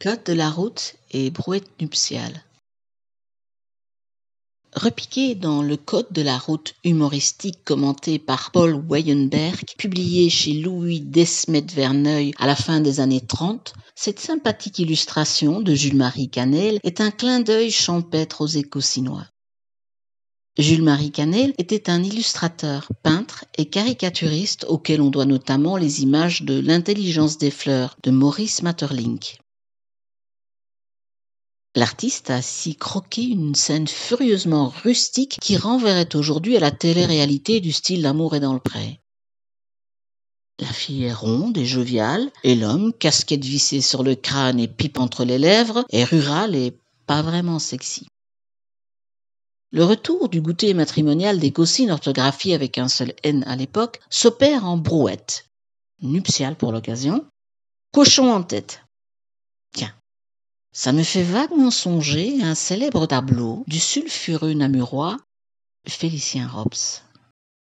Code de la route et brouette nuptiale. Repiqué dans le Code de la route humoristique commenté par Paul Weyenberg, publié chez Louis Desmet-Verneuil à la fin des années 30, cette sympathique illustration de Jules-Marie Canel est un clin d'œil champêtre aux écosinois. Jules-Marie Canel était un illustrateur, peintre et caricaturiste auquel on doit notamment les images de L'intelligence des fleurs de Maurice Matterlink. L'artiste a si croqué une scène furieusement rustique qui renverrait aujourd'hui à la télé-réalité du style L'amour est dans le pré. La fille est ronde et joviale, et l'homme, casquette vissée sur le crâne et pipe entre les lèvres, est rural et pas vraiment sexy. Le retour du goûter matrimonial des gossines orthographiées avec un seul N à l'époque s'opère en brouette, nuptiale pour l'occasion, cochon en tête, ça me fait vaguement songer à un célèbre tableau du sulfureux namurois Félicien Robs.